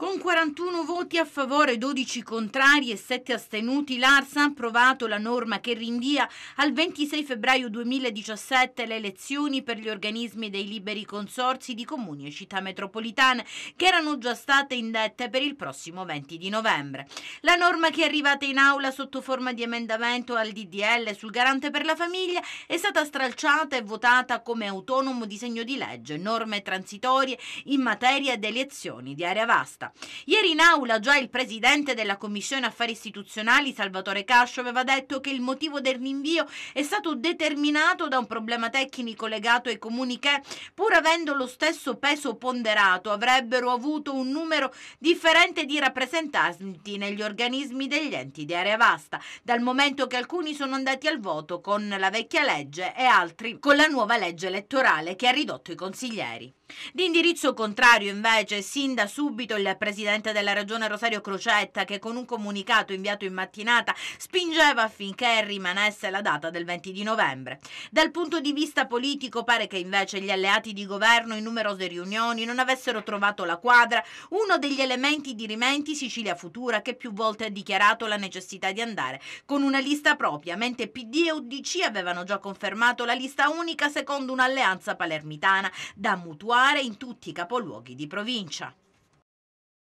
Con 41 voti a favore, 12 contrari e 7 astenuti, l'Arsa ha approvato la norma che rinvia al 26 febbraio 2017 le elezioni per gli organismi dei liberi consorsi di comuni e città metropolitane che erano già state indette per il prossimo 20 di novembre. La norma che è arrivata in aula sotto forma di emendamento al DDL sul garante per la famiglia è stata stralciata e votata come autonomo disegno di legge, norme transitorie in materia di elezioni di area vasta. Ieri in aula già il presidente della Commissione Affari Istituzionali, Salvatore Cascio, aveva detto che il motivo del rinvio è stato determinato da un problema tecnico legato ai comuni che, pur avendo lo stesso peso ponderato, avrebbero avuto un numero differente di rappresentanti negli organismi degli enti di area vasta, dal momento che alcuni sono andati al voto con la vecchia legge e altri con la nuova legge elettorale che ha ridotto i consiglieri. Di indirizzo contrario invece sin da subito il presidente della regione Rosario Crocetta che con un comunicato inviato in mattinata spingeva affinché rimanesse la data del 20 di novembre. Dal punto di vista politico pare che invece gli alleati di governo in numerose riunioni non avessero trovato la quadra, uno degli elementi di dirimenti Sicilia Futura che più volte ha dichiarato la necessità di andare con una lista propria, mentre PD e UDC avevano già confermato la lista unica secondo un'alleanza palermitana da mutuare in tutti i capoluoghi di provincia.